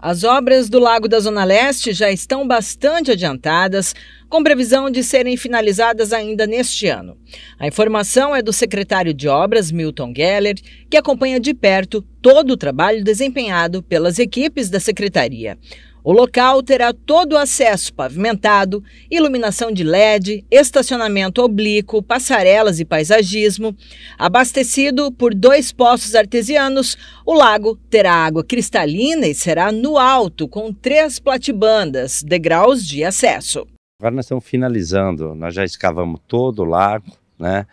As obras do Lago da Zona Leste já estão bastante adiantadas, com previsão de serem finalizadas ainda neste ano. A informação é do secretário de Obras, Milton Geller, que acompanha de perto todo o trabalho desempenhado pelas equipes da secretaria. O local terá todo o acesso pavimentado, iluminação de LED, estacionamento oblíquo, passarelas e paisagismo. Abastecido por dois poços artesianos, o lago terá água cristalina e será no alto, com três platibandas, degraus de acesso. Agora nós estamos finalizando, nós já escavamos todo o lago, né?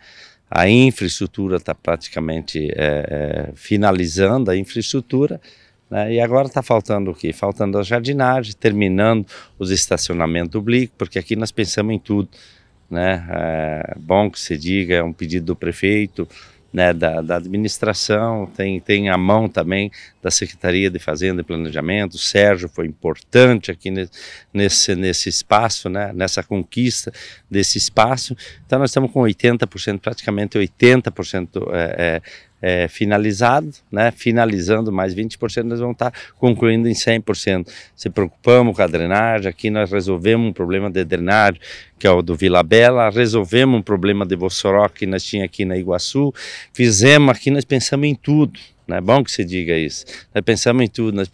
A infraestrutura está praticamente é, é, finalizando a infraestrutura. Né? E agora está faltando o quê? Faltando a jardinagem, terminando os estacionamentos oblíquos, porque aqui nós pensamos em tudo. Né? É bom que se diga, é um pedido do prefeito, né, da, da, administração, tem, tem a mão também da Secretaria de Fazenda e Planejamento. O Sérgio foi importante aqui nesse, nesse espaço, né, nessa conquista desse espaço. Então, nós estamos com 80%, praticamente 80% é, é, é, finalizado, né? finalizando mais 20%, nós vamos estar tá concluindo em 100%. Se preocupamos com a drenagem, aqui nós resolvemos um problema de drenagem, que é o do Vila Bela, resolvemos um problema de Bossoró que nós tínhamos aqui na Iguaçu, fizemos aqui, nós pensamos em tudo. É bom que se diga isso. Nós pensamos em tudo, nós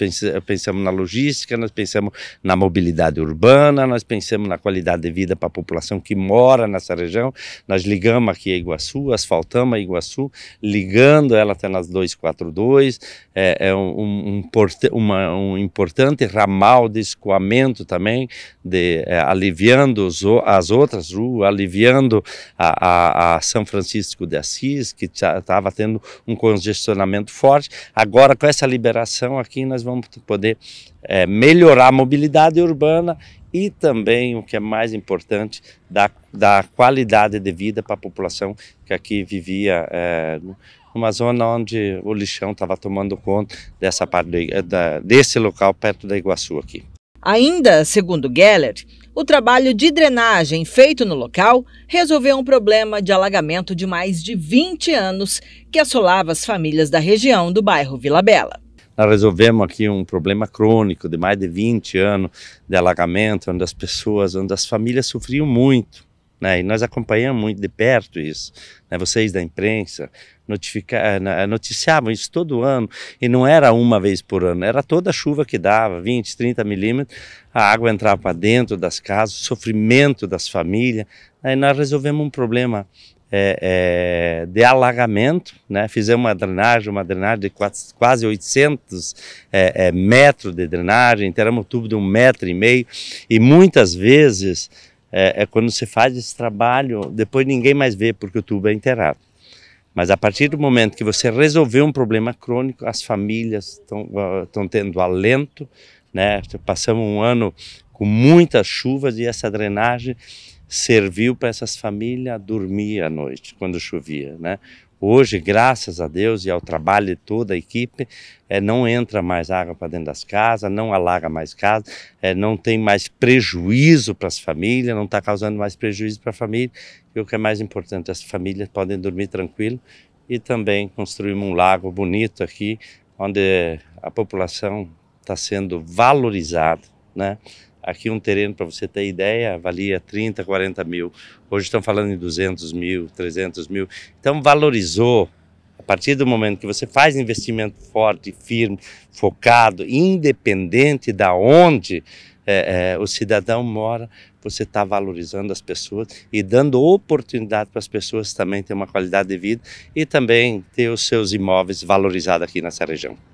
pensamos na logística, nós pensamos na mobilidade urbana, nós pensamos na qualidade de vida para a população que mora nessa região. Nós ligamos aqui a Iguaçu, asfaltamos a Iguaçu, ligando ela até nas 242. É, é um, um, uma, um, importante ramal de escoamento também, de, é, aliviando os, as outras ruas, aliviando a, a, a São Francisco de Assis, que estava tendo um congestionamento forte. Agora, com essa liberação aqui, nós vamos poder é, melhorar a mobilidade urbana e também, o que é mais importante, da, da qualidade de vida para a população que aqui vivia é, numa zona onde o lixão estava tomando conta dessa parte de, da, desse local perto da Iguaçu aqui. Ainda, segundo Geller, o trabalho de drenagem feito no local resolveu um problema de alagamento de mais de 20 anos que assolava as famílias da região do bairro Vila Bela. Nós resolvemos aqui um problema crônico de mais de 20 anos de alagamento, onde as pessoas, onde as famílias sofriam muito. Né? E nós acompanhamos muito de perto isso. Né? Vocês da imprensa noticiavam isso todo ano e não era uma vez por ano, era toda a chuva que dava, 20, 30 milímetros, a água entrava para dentro das casas, sofrimento das famílias. Aí nós resolvemos um problema é, é, de alagamento, né? fizemos uma drenagem, uma drenagem de quase quase 800 é, é, metros de drenagem, teremos um tubo de um metro e meio, e muitas vezes é, é, quando se faz esse trabalho, depois ninguém mais vê porque o tubo é enterrado. Mas a partir do momento que você resolveu um problema crônico, as famílias estão ah, tendo alento, né? Passamos um ano com muitas chuvas e essa drenagem serviu para essas famílias dormir à noite quando chovia, né? Hoje, graças a Deus e ao trabalho de toda a equipe, é, não entra mais água para dentro das casas, não alaga mais casa, é, não tem mais prejuízo para as famílias, não está causando mais prejuízo para a família. E o que é mais importante, as famílias podem dormir tranquilo e também construímos um lago bonito aqui, onde a população está sendo valorizada, né? Aqui um terreno, para você ter ideia, valia 30, 40 mil. Hoje estão falando em 200 mil, 300 mil. Então valorizou. A partir do momento que você faz investimento forte, firme, focado, independente da onde é, é, o cidadão mora, você está valorizando as pessoas e dando oportunidade para as pessoas também ter uma qualidade de vida e também ter os seus imóveis valorizados aqui nessa região.